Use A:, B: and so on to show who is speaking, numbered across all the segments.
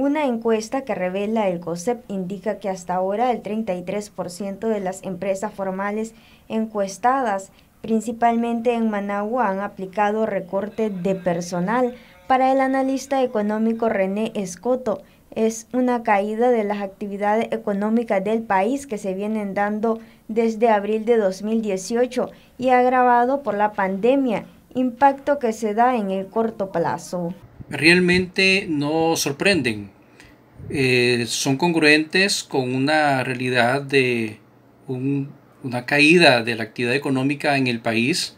A: Una encuesta que revela el COSEP indica que hasta ahora el 33% de las empresas formales encuestadas, principalmente en Managua, han aplicado recorte de personal. Para el analista económico René Escoto, es una caída de las actividades económicas del país que se vienen dando desde abril de 2018 y agravado por la pandemia, impacto que se da en el corto plazo
B: realmente no sorprenden. Eh, son congruentes con una realidad de una caída de la actividad económica en el país,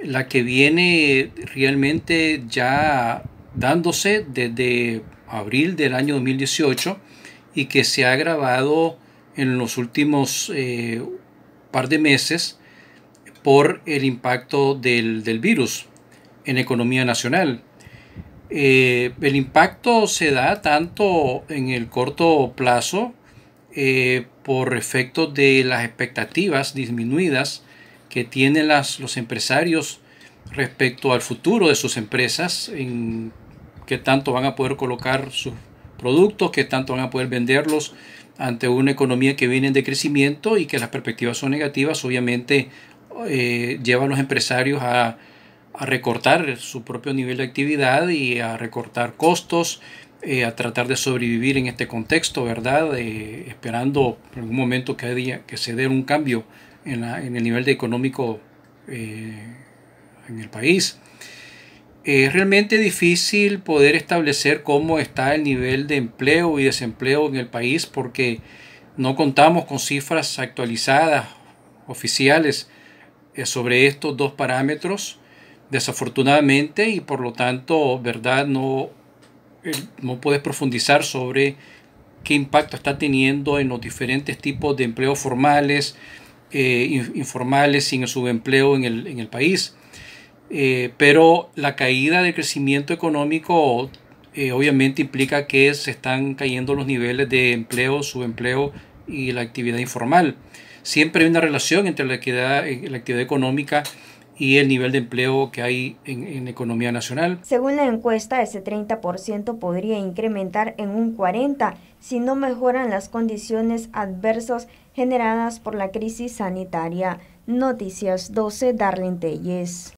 B: la que viene realmente ya dándose desde abril del año 2018 y que se ha agravado en los últimos eh, par de meses por el impacto del, del virus en la economía nacional. Eh, el impacto se da tanto en el corto plazo eh, por efecto de las expectativas disminuidas que tienen las, los empresarios respecto al futuro de sus empresas, en qué tanto van a poder colocar sus productos, qué tanto van a poder venderlos ante una economía que viene de crecimiento y que las perspectivas son negativas, obviamente eh, lleva a los empresarios a a recortar su propio nivel de actividad y a recortar costos, eh, a tratar de sobrevivir en este contexto, ¿verdad? Eh, esperando en algún momento que, que se dé un cambio en, el nivel de económico eh, en el país. Es realmente difícil poder establecer cómo está el nivel de empleo y desempleo en el país porque no contamos con cifras actualizadas oficiales sobre estos dos parámetros desafortunadamente y por lo tanto, ¿verdad? No, eh, no puedes profundizar sobre qué impacto está teniendo en los diferentes tipos de empleos formales, eh, informales y en el subempleo en el, país. Eh, pero la caída del crecimiento económico obviamente implica que se están cayendo los niveles de empleo, subempleo y la actividad informal. Siempre hay una relación entre la, la actividad económica y el nivel de empleo que hay en, la economía nacional.
A: Según la encuesta, ese 30% podría incrementar en un 40% si no mejoran las condiciones adversas generadas por la crisis sanitaria. Noticias 12, Darlene Telles.